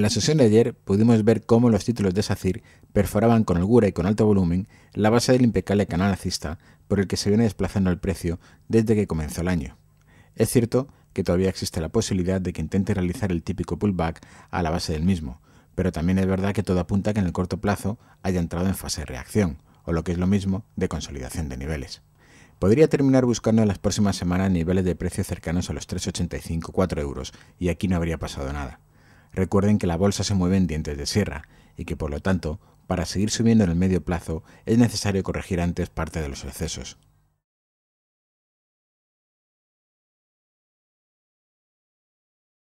En la sesión de ayer pudimos ver cómo los títulos de SACIR perforaban con holgura y con alto volumen la base del impecable canal alcista por el que se viene desplazando el precio desde que comenzó el año. Es cierto que todavía existe la posibilidad de que intente realizar el típico pullback a la base del mismo, pero también es verdad que todo apunta a que en el corto plazo haya entrado en fase de reacción, o lo que es lo mismo, de consolidación de niveles. Podría terminar buscando en las próximas semanas niveles de precio cercanos a los 3,85-4 euros, y aquí no habría pasado nada. Recuerden que la bolsa se mueve en dientes de sierra y que por lo tanto, para seguir subiendo en el medio plazo es necesario corregir antes parte de los excesos.